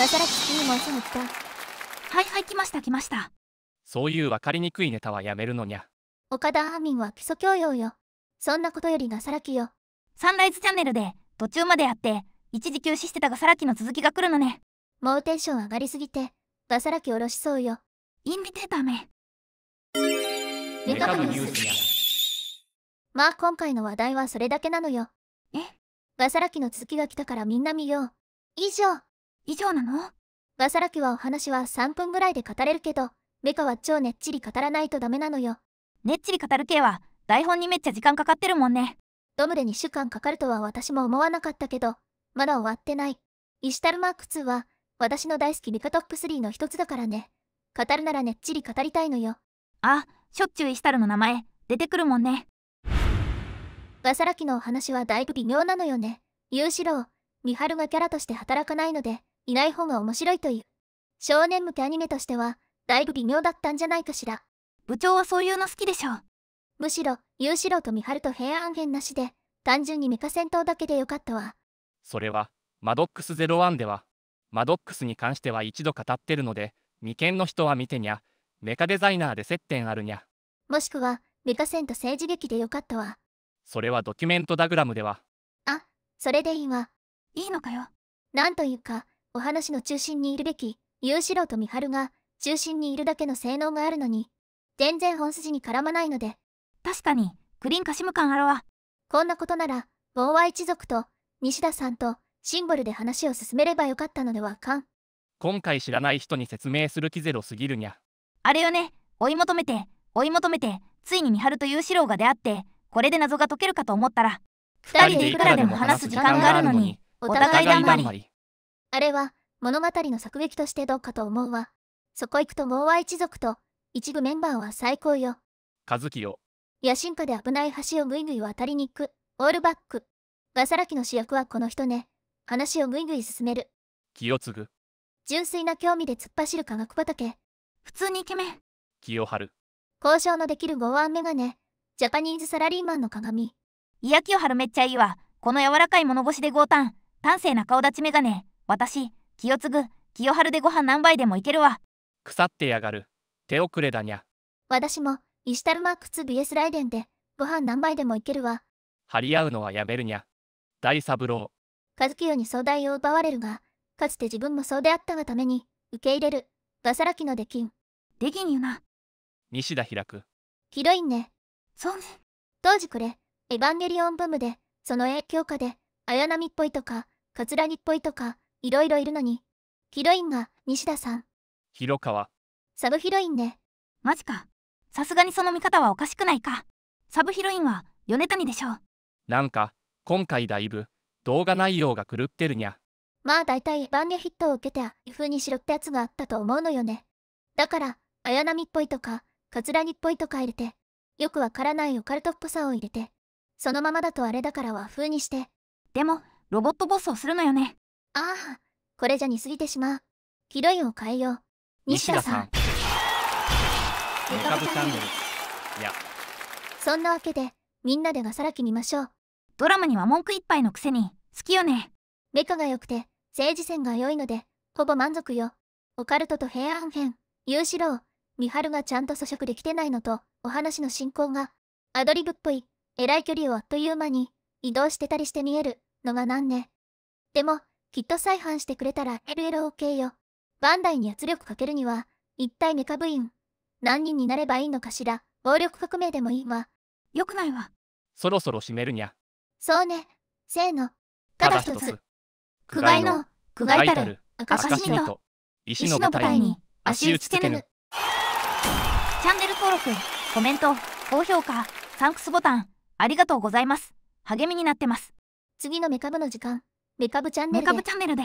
わさらきキーも一に来た。はいはい来ました来ました。そういう分かりにくいネタはやめるのにゃ。岡田アーミンは基礎教養よ。そんなことよりがさらきよ。サンライズチャンネルで途中までやって、一時休止してたがさらきの続きが来るのね。もうテンション上がりすぎて、がさらきおろしそうよ。インビテーターめ。ネタニュースや。まあ今回の話題はそれだけなのよ。えがさらきの続きが来たからみんな見よう。以上。以上なのマサラキはお話は3分ぐらいで語れるけど、メカは超ねっちり語らないとダメなのよ。ねっちり語る系は、台本にめっちゃ時間かかってるもんね。ドムで2週間かかるとは私も思わなかったけど、まだ終わってない。イシュタルマーク2は、私の大好きメカトップ3の一つだからね。語るならねっちり語りたいのよ。あ、しょっちゅうイシュタルの名前、出てくるもんね。バサラキのお話はだいぶ微妙なのよね。ユーシロウ、ミハルがキャラとして働かないので、いない方が面白いという。少年向けアニメとしては、だいぶ微妙だったんじゃないかしら。部長はそういうの好きでしょう。むしろ、裕次郎と美晴と平安源なしで、単純にメカ戦闘だけでよかったわ。それは、マドックス01では、マドックスに関しては一度語ってるので、未見の人は見てにゃ、メカデザイナーで接点あるにゃ。もしくは、メカ戦と政治劇でよかったわ。それはドキュメントダグラムでは。あ、それでいいわ。いいのかよ。なんというか、お話の中心にいるべき、裕四郎と美春が、中心にいるだけの性能があるのに、全然本筋に絡まないので。確かに、クリンカシム感あるわ。こんなことなら、ボーワ一族と、西田さんと、シンボルで話を進めればよかったのではかん。今回知らない人に説明する気ゼロすぎるにゃ。あれよね、追い求めて、追い求めて、ついに美晴とい四郎が出会って、これで謎が解けるかと思ったら、二人でいくらでも話す時間があるのに、お互いだんまり。あれは物語の作劇としてどうかと思うわ。そこ行くとモーア一族と一部メンバーは最高よ。和樹よ。野心家で危ない橋をぐいぐい渡りに行く、オールバック。ガサラキの主役はこの人ね。話をぐいぐい進める。気を継ぐ。純粋な興味で突っ走る科学畑。普通にイケメン。気を張る。交渉のできる剛腕メガネ。ジャパニーズサラリーマンの鏡。いや張るめっちゃいいわ。この柔らかい物腰で強胆。端正な顔立ちメガネ。私気をぐ清春でご飯何杯でもいけるわ腐ってやがる手遅れだにゃ私もイシュタルマークビ BS ライデンでご飯何杯でもいけるわ張り合うのはやめるにゃ大三郎和清に壮大を奪われるがかつて自分もそうであったがために受け入れるバサラキの出禁できんよな西田開くひどいねそうね当時これエヴァンゲリオンブームでその影響下で綾波っぽいとか葛城っぽいとかいろいろいるのに。ヒロインが西田さん。広川。サブヒロインで。マジか。さすがにその見方はおかしくないか。サブヒロインは米谷でしょう。なんか、今回だいぶ動画内容が狂ってるにゃ。まあ大体バンゲヒットを受けて風にしろってやつがあったと思うのよね。だから、綾波っぽいとか、葛城っぽいとか入れて、よくわからないオカルトっぽさを入れて、そのままだとあれだから和風にして。でも、ロボットボスをするのよね。ああ、これじゃにすぎてしまう。ひどいを変えよう。西田さん。メカブチャンネル。いや。そんなわけで、みんなでがさらき見ましょう。ドラマには文句いっぱいのくせに、好きよね。メカが良くて、政治線が良いので、ほぼ満足よ。オカルトと平安編、裕次郎、美晴がちゃんと咀嚼できてないのと、お話の進行が、アドリブっぽい、えらい距離をあっという間に、移動してたりして見える、のがなんね。でも、きっと再販してくれたら LLOK よ。バンダイに圧力かけるには、一体メカ部員、何人になればいいのかしら、暴力革命でもいいわ。よくないわ。そろそろ閉めるにゃ。そうね、せーの。ただ一つ。がいの、がいたる、かしみと、石の舞台に足打ちつけぬ。チャンネル登録、コメント、高評価、サンクスボタン、ありがとうございます。励みになってます。次のメカ部の時間。メカブチャンネルで